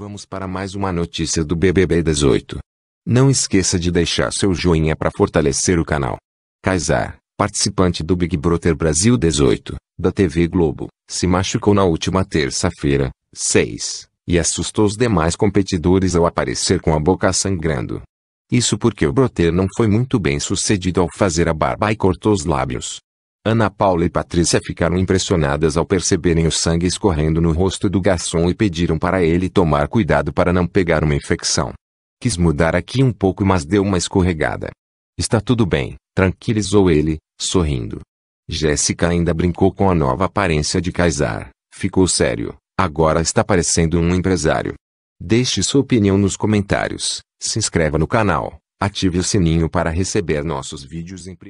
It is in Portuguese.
Vamos para mais uma notícia do BBB 18. Não esqueça de deixar seu joinha para fortalecer o canal. Kaysar, participante do Big Brother Brasil 18, da TV Globo, se machucou na última terça-feira, 6, e assustou os demais competidores ao aparecer com a boca sangrando. Isso porque o broter não foi muito bem sucedido ao fazer a barba e cortou os lábios. Ana Paula e Patrícia ficaram impressionadas ao perceberem o sangue escorrendo no rosto do garçom e pediram para ele tomar cuidado para não pegar uma infecção. Quis mudar aqui um pouco, mas deu uma escorregada. Está tudo bem, tranquilizou ele, sorrindo. Jéssica ainda brincou com a nova aparência de Kaysar. Ficou sério, agora está parecendo um empresário. Deixe sua opinião nos comentários, se inscreva no canal, ative o sininho para receber nossos vídeos em primeiro